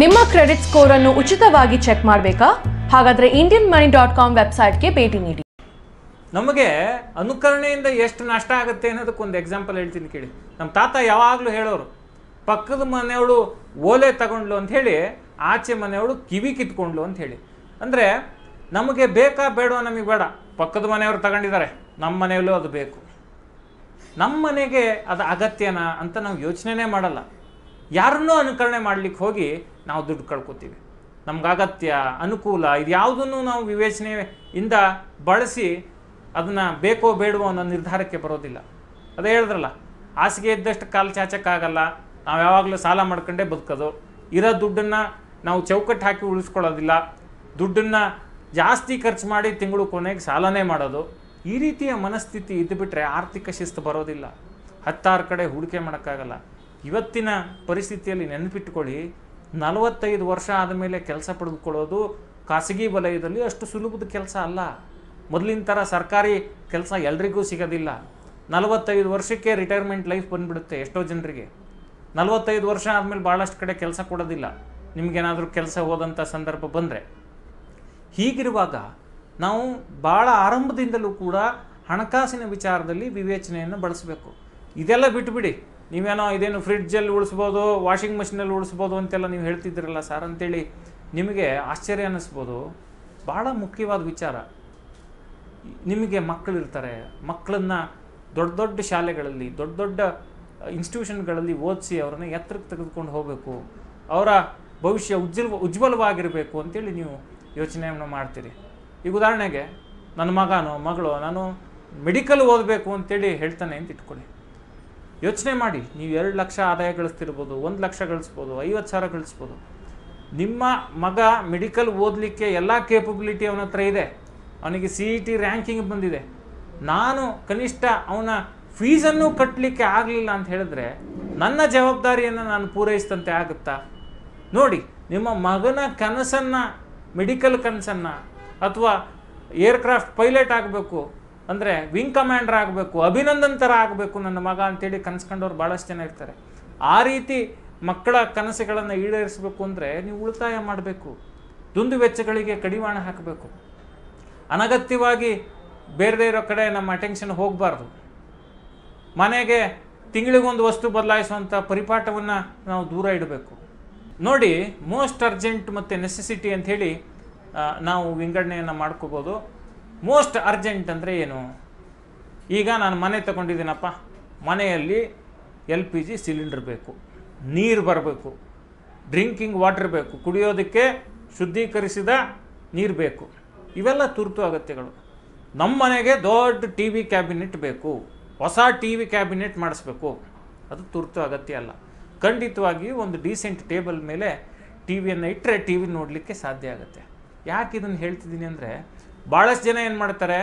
ನಿಮ್ಮ credit score ಅನ್ನು ಉಚಿತವಾಗಿ ಚೆಕ್ ಮಾಡಬೇಕಾ ಹಾಗಾದ್ರೆ ಇಂಡಿಯನ್ ಮನಿ ಡಾಟ್ ಕಾಮ್ ವೆಬ್ಸೈಟ್ಗೆ ಭೇಟಿ ನೀಡಿ ನಮಗೆ ಅನುಕರಣೆಯಿಂದ ಎಷ್ಟು ನಷ್ಟ ಆಗುತ್ತೆ ಅನ್ನೋದಕ್ಕೊಂದು ಎಕ್ಸಾಂಪಲ್ ಹೇಳ್ತೀನಿ ಕೇಳಿ ನಮ್ಮ ತಾತ ಯಾವಾಗಲೂ ಹೇಳೋರು ಪಕ್ಕದ ಮನೆಯವಳು ಓಲೆ ತಗೊಂಡ್ಲು ಅಂತ ಹೇಳಿ ಆಚೆ ಮನೆಯವಳು ಕಿವಿ ಕಿತ್ಕೊಂಡ್ಲು ಅಂತ ಹೇಳಿ ಅಂದರೆ ನಮಗೆ ಬೇಕಾ ಬೇಡ ನಮಗೆ ಬೇಡ ಪಕ್ಕದ ಮನೆಯವರು ತಗೊಂಡಿದ್ದಾರೆ ನಮ್ಮ ಮನೆಯಲ್ಲೂ ಅದು ಬೇಕು ನಮ್ಮ ಮನೆಗೆ ಅದು ಅಗತ್ಯನಾ ಅಂತ ನಾವು ಯೋಚನೆನೇ ಮಾಡಲ್ಲ ಯಾರನ್ನೂ ಅನುಕರಣೆ ಮಾಡಲಿಕ್ಕೆ ಹೋಗಿ ನಾವು ದುಡ್ಡು ಕಳ್ಕೊತೀವಿ ನಮ್ಗೆ ಅಗತ್ಯ ಅನುಕೂಲ ಇದು ಯಾವುದನ್ನು ನಾವು ವಿವೇಚನೆಯಿಂದ ಬಳಸಿ ಅದನ್ನು ಬೇಕೋ ಬೇಡವೋ ಅನ್ನೋ ನಿರ್ಧಾರಕ್ಕೆ ಬರೋದಿಲ್ಲ ಅದೇ ಹೇಳಿದ್ರಲ್ಲ ಹಾಸಿಗೆ ಇದ್ದಷ್ಟು ಕಾಲು ಚಾಚಕ್ಕಾಗಲ್ಲ ನಾವು ಯಾವಾಗಲೂ ಸಾಲ ಮಾಡ್ಕೊಂಡೇ ಬದುಕೋದು ಇರೋ ದುಡ್ಡನ್ನು ನಾವು ಚೌಕಟ್ಟು ಹಾಕಿ ಉಳಿಸ್ಕೊಳ್ಳೋದಿಲ್ಲ ದುಡ್ಡನ್ನು ಜಾಸ್ತಿ ಖರ್ಚು ಮಾಡಿ ತಿಂಗಳು ಕೊನೆಗೆ ಸಾಲನೇ ಮಾಡೋದು ಈ ರೀತಿಯ ಮನಸ್ಥಿತಿ ಇದ್ದುಬಿಟ್ರೆ ಆರ್ಥಿಕ ಶಿಸ್ತು ಬರೋದಿಲ್ಲ ಹತ್ತಾರು ಕಡೆ ಹೂಡಿಕೆ ಮಾಡೋಕ್ಕಾಗಲ್ಲ ಇವತ್ತಿನ ಪರಿಸ್ಥಿತಿಯಲ್ಲಿ ನೆನಪಿಟ್ಕೊಳ್ಳಿ ನಲವತ್ತೈದು ವರ್ಷ ಆದಮೇಲೆ ಕೆಲಸ ಪಡೆದುಕೊಳ್ಳೋದು ಖಾಸಗಿ ವಲಯದಲ್ಲಿ ಅಷ್ಟು ಸುಲಭದ ಕೆಲಸ ಅಲ್ಲ ಮೊದಲಿನ ಥರ ಸರ್ಕಾರಿ ಕೆಲಸ ಎಲ್ರಿಗೂ ಸಿಗೋದಿಲ್ಲ ನಲವತ್ತೈದು ವರ್ಷಕ್ಕೆ ರಿಟೈರ್ಮೆಂಟ್ ಲೈಫ್ ಬಂದುಬಿಡುತ್ತೆ ಎಷ್ಟೋ ಜನರಿಗೆ ನಲವತ್ತೈದು ವರ್ಷ ಆದಮೇಲೆ ಭಾಳಷ್ಟು ಕಡೆ ಕೆಲಸ ಕೊಡೋದಿಲ್ಲ ನಿಮಗೇನಾದರೂ ಕೆಲಸ ಹೋದಂಥ ಸಂದರ್ಭ ಬಂದರೆ ಹೀಗಿರುವಾಗ ನಾವು ಭಾಳ ಆರಂಭದಿಂದಲೂ ಕೂಡ ಹಣಕಾಸಿನ ವಿಚಾರದಲ್ಲಿ ವಿವೇಚನೆಯನ್ನು ಬಳಸಬೇಕು ಇದೆಲ್ಲ ಬಿಟ್ಟುಬಿಡಿ ನೀವೇನೋ ಇದೇನು ಫ್ರಿಡ್ಜಲ್ಲಿ ಉಳಿಸ್ಬೋದು ವಾಷಿಂಗ್ ಮಷಿನಲ್ಲಿ ಉಳಿಸ್ಬೋದು ಅಂತೆಲ್ಲ ನೀವು ಹೇಳ್ತಿದ್ದೀರಲ್ಲ ಸರ್ ಅಂತೇಳಿ ನಿಮಗೆ ಆಶ್ಚರ್ಯ ಅನ್ನಿಸ್ಬೋದು ಭಾಳ ಮುಖ್ಯವಾದ ವಿಚಾರ ನಿಮಗೆ ಮಕ್ಕಳಿರ್ತಾರೆ ಮಕ್ಕಳನ್ನು ದೊಡ್ಡ ದೊಡ್ಡ ಶಾಲೆಗಳಲ್ಲಿ ದೊಡ್ಡ ದೊಡ್ಡ ಇನ್ಸ್ಟಿಟ್ಯೂಷನ್ಗಳಲ್ಲಿ ಓದಿಸಿ ಅವ್ರನ್ನ ಎತ್ತರಕ್ಕೆ ತೆಗೆದುಕೊಂಡು ಹೋಗಬೇಕು ಅವರ ಭವಿಷ್ಯ ಉಜ್ಜಲ್ ಉಜ್ವಲವಾಗಿರಬೇಕು ಅಂತೇಳಿ ನೀವು ಯೋಚನೆಯನ್ನು ಮಾಡ್ತೀರಿ ಈಗ ಉದಾಹರಣೆಗೆ ನನ್ನ ಮಗನೋ ಮಗಳು ನಾನು ಮೆಡಿಕಲ್ ಓದಬೇಕು ಅಂತೇಳಿ ಹೇಳ್ತಾನೆ ಅಂತ ಇಟ್ಕೊಳ್ಳಿ ಯೋಚನೆ ಮಾಡಿ ನೀವು ಎರಡು ಲಕ್ಷ ಆದಾಯ ಗಳಿಸ್ತಿರ್ಬೋದು ಒಂದು ಲಕ್ಷ ಗಳಿಸ್ಬೋದು ಐವತ್ತು ಸಾವಿರ ಗಳಿಸ್ಬೋದು ನಿಮ್ಮ ಮಗ ಮೆಡಿಕಲ್ ಓದಲಿಕ್ಕೆ ಎಲ್ಲ ಕೇಪಬಿಲಿಟಿ ಅವನ ಹತ್ರ ಇದೆ ಅವನಿಗೆ ಸಿ ಇ ಟಿ ರ್ಯಾಂಕಿಂಗ್ ಬಂದಿದೆ ನಾನು ಕನಿಷ್ಠ ಅವನ ಫೀಸನ್ನು ಕಟ್ಟಲಿಕ್ಕೆ ಆಗಲಿಲ್ಲ ಅಂತ ಹೇಳಿದ್ರೆ ನನ್ನ ಜವಾಬ್ದಾರಿಯನ್ನು ನಾನು ಪೂರೈಸಿದಂತೆ ಆಗುತ್ತಾ ನೋಡಿ ನಿಮ್ಮ ಮಗನ ಕನಸನ್ನು ಮೆಡಿಕಲ್ ಕನಸನ್ನು ಅಥವಾ ಏರ್ಕ್ರಾಫ್ಟ್ ಪೈಲಟ್ ಆಗಬೇಕು ಅಂದರೆ ವಿಂಗ್ ಕಮಾಂಡರ್ ಆಗಬೇಕು ಅಭಿನಂದನ್ ಥರ ಆಗಬೇಕು ನನ್ನ ಮಗ ಅಂತೇಳಿ ಕನಸ್ಕೊಂಡವ್ರು ಭಾಳಷ್ಟು ಜನ ಇರ್ತಾರೆ ಆ ರೀತಿ ಮಕ್ಕಳ ಕನಸುಗಳನ್ನು ಈಡೇರಿಸಬೇಕು ಅಂದರೆ ನೀವು ಉಳಿತಾಯ ಮಾಡಬೇಕು ದುಂದು ವೆಚ್ಚಗಳಿಗೆ ಕಡಿವಾಣ ಹಾಕಬೇಕು ಅನಗತ್ಯವಾಗಿ ಬೇರೆ ಇರೋ ಕಡೆ ನಮ್ಮ ಅಟೆನ್ಷನ್ ಹೋಗಬಾರ್ದು ಮನೆಗೆ ತಿಂಗಳಿಗೊಂದು ವಸ್ತು ಬದಲಾಯಿಸುವಂಥ ಪರಿಪಾಠವನ್ನು ನಾವು ದೂರ ಇಡಬೇಕು ನೋಡಿ ಮೋಸ್ಟ್ ಅರ್ಜೆಂಟ್ ಮತ್ತು ನೆಸೆಸಿಟಿ ಅಂಥೇಳಿ ನಾವು ವಿಂಗಡಣೆಯನ್ನು ಮಾಡ್ಕೋಬೋದು ಮೋಸ್ಟ್ ಅರ್ಜೆಂಟ್ ಅಂದರೆ ಏನು ಈಗ ನಾನು ಮನೆ ತಗೊಂಡಿದ್ದೀನಪ್ಪ ಮನೆಯಲ್ಲಿ ಎಲ್ ಪಿ ಜಿ ಸಿಲಿಂಡ್ರ್ ಬೇಕು ನೀರು ಬರಬೇಕು ಡ್ರಿಂಕಿಂಗ್ ವಾಟರ್ ಬೇಕು ಕುಡಿಯೋದಕ್ಕೆ ಶುದ್ಧೀಕರಿಸಿದ ನೀರು ಬೇಕು ಇವೆಲ್ಲ ತುರ್ತು ಅಗತ್ಯಗಳು ನಮ್ಮ ಮನೆಗೆ ದೊಡ್ಡ ಟಿ ವಿ ಕ್ಯಾಬಿನೆಟ್ ಬೇಕು ಹೊಸ ಟಿ ವಿ ಕ್ಯಾಬಿನೆಟ್ ಮಾಡಿಸ್ಬೇಕು ಅದು ತುರ್ತು ಅಗತ್ಯ ಅಲ್ಲ ಖಂಡಿತವಾಗಿ ಒಂದು ಡೀಸೆಂಟ್ ಟೇಬಲ್ ಮೇಲೆ ಟಿ ವಿಯನ್ನು ಇಟ್ಟರೆ ಟಿ ವಿ ನೋಡಲಿಕ್ಕೆ ಸಾಧ್ಯ ಆಗುತ್ತೆ ಯಾಕೆ ಇದನ್ನು ಹೇಳ್ತಿದ್ದೀನಿ ಅಂದರೆ ಭಾಳಷ್ಟು ಜನ ಏನು ಮಾಡ್ತಾರೆ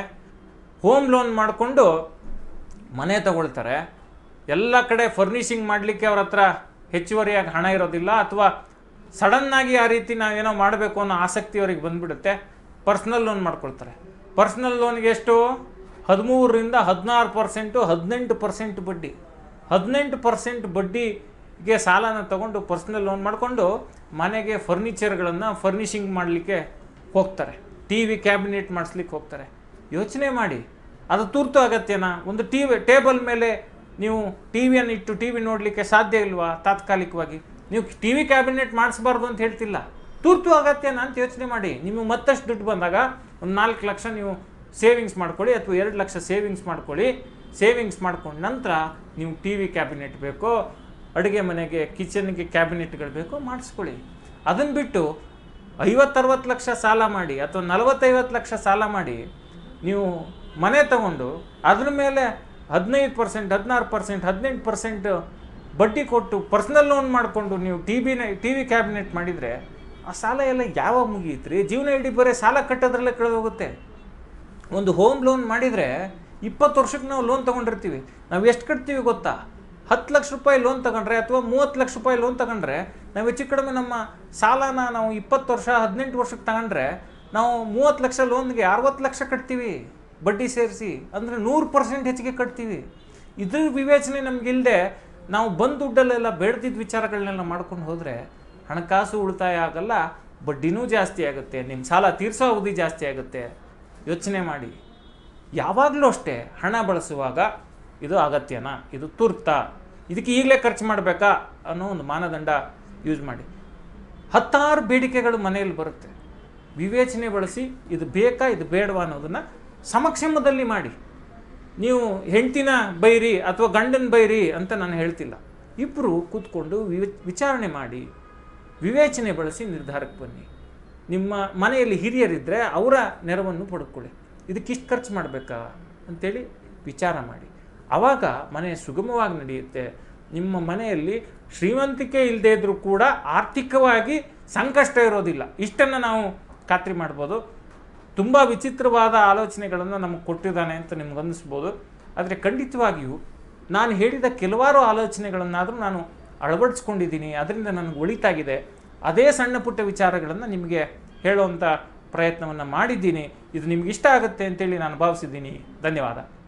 ಹೋಮ್ ಲೋನ್ ಮಾಡಿಕೊಂಡು ಮನೆ ತಗೊಳ್ತಾರೆ ಎಲ್ಲ ಕಡೆ ಫರ್ನಿಷಿಂಗ್ ಮಾಡಲಿಕ್ಕೆ ಅವ್ರ ಹತ್ರ ಹೆಚ್ಚುವರಿಯಾಗಿ ಹಣ ಇರೋದಿಲ್ಲ ಅಥವಾ ಸಡನ್ನಾಗಿ ಆ ರೀತಿ ನಾವೇನೋ ಮಾಡಬೇಕು ಅನ್ನೋ ಆಸಕ್ತಿ ಅವ್ರಿಗೆ ಬಂದುಬಿಡುತ್ತೆ ಪರ್ಸ್ನಲ್ ಲೋನ್ ಮಾಡ್ಕೊಳ್ತಾರೆ ಪರ್ಸ್ನಲ್ ಲೋನ್ಗೆ ಎಷ್ಟು ಹದಿಮೂರರಿಂದ ಹದಿನಾರು ಪರ್ಸೆಂಟು ಹದಿನೆಂಟು ಪರ್ಸೆಂಟ್ ಬಡ್ಡಿ ಹದಿನೆಂಟು ಪರ್ಸೆಂಟ್ ಬಡ್ಡಿಗೆ ಸಾಲನ ತಗೊಂಡು ಪರ್ಸ್ನಲ್ ಲೋನ್ ಮಾಡಿಕೊಂಡು ಮನೆಗೆ ಫರ್ನಿಚರ್ಗಳನ್ನು ಫರ್ನಿಷಿಂಗ್ ಮಾಡಲಿಕ್ಕೆ ಹೋಗ್ತಾರೆ ಟಿ ವಿ ಕ್ಯಾಬಿನೆಟ್ ಮಾಡಿಸ್ಲಿಕ್ಕೆ ಹೋಗ್ತಾರೆ ಯೋಚನೆ ಮಾಡಿ ಅದು ತುರ್ತು ಅಗತ್ಯನಾ ಒಂದು ಟಿ ವಿ ಟೇಬಲ್ ಮೇಲೆ ನೀವು ಟಿ ವಿಯನ್ನು ಇಟ್ಟು ಟಿ ವಿ ನೋಡಲಿಕ್ಕೆ ಸಾಧ್ಯ ಇಲ್ವಾ ತಾತ್ಕಾಲಿಕವಾಗಿ ನೀವು ಟಿ ವಿ ಕ್ಯಾಬಿನೆಟ್ ಮಾಡಿಸ್ಬಾರ್ದು ಅಂತ ಹೇಳ್ತಿಲ್ಲ ತುರ್ತು ಅಗತ್ಯನ ಅಂತ ಯೋಚನೆ ಮಾಡಿ ನಿಮಗೆ ಮತ್ತಷ್ಟು ದುಡ್ಡು ಬಂದಾಗ ಒಂದು ನಾಲ್ಕು ಲಕ್ಷ ನೀವು ಸೇವಿಂಗ್ಸ್ ಮಾಡ್ಕೊಳ್ಳಿ ಅಥವಾ ಎರಡು ಲಕ್ಷ ಸೇವಿಂಗ್ಸ್ ಮಾಡ್ಕೊಳ್ಳಿ ಸೇವಿಂಗ್ಸ್ ಮಾಡ್ಕೊಂಡ ನಂತರ ನೀವು ಟಿ ವಿ ಕ್ಯಾಬಿನೆಟ್ ಬೇಕೋ ಅಡುಗೆ ಮನೆಗೆ ಕಿಚನ್ಗೆ ಕ್ಯಾಬಿನೆಟ್ಗಳು ಬೇಕೋ ಮಾಡಿಸ್ಕೊಳ್ಳಿ ಅದನ್ನು ಬಿಟ್ಟು ಐವತ್ತರವತ್ತು ಲಕ್ಷ ಸಾಲ ಮಾಡಿ ಅಥವಾ ನಲವತ್ತೈವತ್ತು ಲಕ್ಷ ಸಾಲ ಮಾಡಿ ನೀವು ಮನೆ ತಗೊಂಡು ಅದ್ರ ಮೇಲೆ ಹದಿನೈದು ಪರ್ಸೆಂಟ್ ಹದಿನಾರು ಪರ್ಸೆಂಟ್ ಹದಿನೆಂಟು ಪರ್ಸೆಂಟ್ ಬಡ್ಡಿ ಕೊಟ್ಟು ಪರ್ಸ್ನಲ್ ಲೋನ್ ಮಾಡಿಕೊಂಡು ನೀವು ಟಿ ವಿನ ಟಿ ವಿ ಕ್ಯಾಬಿನೆಟ್ ಮಾಡಿದರೆ ಆ ಸಾಲ ಎಲ್ಲ ಯಾವಾಗ ಮುಗಿಯುತ್ತೆ ರೀ ಜೀವನ ಇಡೀ ಬರೀ ಸಾಲ ಕಟ್ಟೋದ್ರಲ್ಲೇ ಕಳೆದೋಗುತ್ತೆ ಒಂದು ಹೋಮ್ ಲೋನ್ ಮಾಡಿದರೆ ಇಪ್ಪತ್ತು ವರ್ಷಕ್ಕೆ ನಾವು ಲೋನ್ ತೊಗೊಂಡಿರ್ತೀವಿ ನಾವು ಎಷ್ಟು ಕಟ್ತೀವಿ ಗೊತ್ತಾ ಹತ್ತು ಲಕ್ಷ ರೂಪಾಯಿ ಲೋನ್ ತಗೊಂಡ್ರೆ ಅಥವಾ ಮೂವತ್ತು ಲಕ್ಷ ರೂಪಾಯಿ ಲೋನ್ ತಗೊಂಡ್ರೆ ನಾವು ಹೆಚ್ಚು ಕಡಿಮೆ ನಮ್ಮ ಸಾಲನ ನಾವು ಇಪ್ಪತ್ತು ವರ್ಷ ಹದಿನೆಂಟು ವರ್ಷಕ್ಕೆ ತಗೊಂಡ್ರೆ ನಾವು ಮೂವತ್ತು ಲಕ್ಷ ಲೋನ್ಗೆ ಅರವತ್ತು ಲಕ್ಷ ಕಟ್ತೀವಿ ಬಡ್ಡಿ ಸೇರಿಸಿ ಅಂದರೆ ನೂರು ಪರ್ಸೆಂಟ್ ಹೆಚ್ಚಿಗೆ ಕಟ್ತೀವಿ ಇದ್ರ ವಿವೇಚನೆ ನಮಗಿಲ್ಲದೆ ನಾವು ಬಂದ ದುಡ್ಡಲ್ಲೆಲ್ಲ ಬೆಳೆದಿದ್ದ ವಿಚಾರಗಳನ್ನೆಲ್ಲ ಮಾಡ್ಕೊಂಡು ಹೋದರೆ ಹಣಕಾಸು ಉಳಿತಾಯ ಆಗಲ್ಲ ಬಡ್ಡಿನೂ ಜಾಸ್ತಿ ಆಗುತ್ತೆ ನಿಮ್ಮ ಸಾಲ ತೀರಿಸೋ ಅವಧಿ ಜಾಸ್ತಿ ಆಗುತ್ತೆ ಯೋಚನೆ ಮಾಡಿ ಯಾವಾಗಲೂ ಅಷ್ಟೇ ಹಣ ಬಳಸುವಾಗ ಇದು ಅಗತ್ಯನಾ ಇದು ತುರ್ತಾ ಇದಕ್ಕೆ ಈಗಲೇ ಖರ್ಚು ಮಾಡಬೇಕಾ ಅನ್ನೋ ಒಂದು ಮಾನದಂಡ ಯೂಸ್ ಮಾಡಿ ಹತ್ತಾರು ಬೇಡಿಕೆಗಳು ಮನೆಯಲ್ಲಿ ಬರುತ್ತೆ ವಿವೇಚನೆ ಬಳಸಿ ಇದು ಬೇಕಾ ಇದು ಬೇಡವಾ ಅನ್ನೋದನ್ನು ಸಮಕ್ಷಮದಲ್ಲಿ ಮಾಡಿ ನೀವು ಹೆಂಡ್ತಿನ ಬೈರಿ ಅಥವಾ ಗಂಡನ ಬೈರಿ ಅಂತ ನಾನು ಹೇಳ್ತಿಲ್ಲ ಇಬ್ಬರು ಕೂತ್ಕೊಂಡು ವಿಚಾರಣೆ ಮಾಡಿ ವಿವೇಚನೆ ಬಳಸಿ ನಿರ್ಧಾರಕ್ಕೆ ಬನ್ನಿ ನಿಮ್ಮ ಮನೆಯಲ್ಲಿ ಹಿರಿಯರಿದ್ದರೆ ಅವರ ನೆರವನ್ನು ಪಡ್ಕೊಳ್ಳಿ ಇದಕ್ಕಿಷ್ಟು ಖರ್ಚು ಮಾಡಬೇಕಾ ಅಂಥೇಳಿ ವಿಚಾರ ಮಾಡಿ ಆವಾಗ ಮನೆ ಸುಗಮವಾಗಿ ನಡೆಯುತ್ತೆ ನಿಮ್ಮ ಮನೆಯಲ್ಲಿ ಶ್ರೀಮಂತಿಕೆ ಇಲ್ಲದೇ ಇದ್ದರೂ ಕೂಡ ಆರ್ಥಿಕವಾಗಿ ಸಂಕಷ್ಟ ಇರೋದಿಲ್ಲ ಇಷ್ಟನ್ನು ನಾವು ಖಾತ್ರಿ ಮಾಡ್ಬೋದು ತುಂಬ ವಿಚಿತ್ರವಾದ ಆಲೋಚನೆಗಳನ್ನು ನಮಗೆ ಕೊಟ್ಟಿದ್ದಾನೆ ಅಂತ ಅನ್ನಿಸ್ಬೋದು ಆದರೆ ಖಂಡಿತವಾಗಿಯೂ ನಾನು ಹೇಳಿದ ಕೆಲವಾರು ಆಲೋಚನೆಗಳನ್ನಾದರೂ ನಾನು ಅಳವಡಿಸ್ಕೊಂಡಿದ್ದೀನಿ ಅದರಿಂದ ನನಗೆ ಒಳಿತಾಗಿದೆ ಅದೇ ಸಣ್ಣ ಪುಟ್ಟ ವಿಚಾರಗಳನ್ನು ನಿಮಗೆ ಹೇಳುವಂಥ ಪ್ರಯತ್ನವನ್ನು ಮಾಡಿದ್ದೀನಿ ಇದು ನಿಮಗಿಷ್ಟ ಇಷ್ಟ ಆಗುತ್ತೆ ಅಂತೇಳಿ ನಾನು ಭಾವಿಸಿದ್ದೀನಿ ಧನ್ಯವಾದ